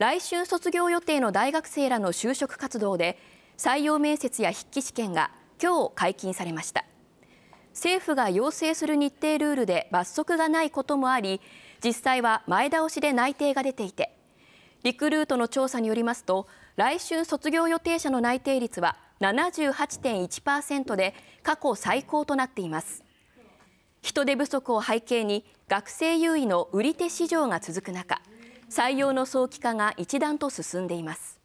来春卒業予定の大学生らの就職活動で採用面接や筆記試験が今日解禁されました政府が要請する日程ルールで罰則がないこともあり実際は前倒しで内定が出ていてリクルートの調査によりますと来春卒業予定者の内定率は78.1%で過去最高となっています人手不足を背景に学生優位の売り手市場が続く中採用の早期化が一段と進んでいます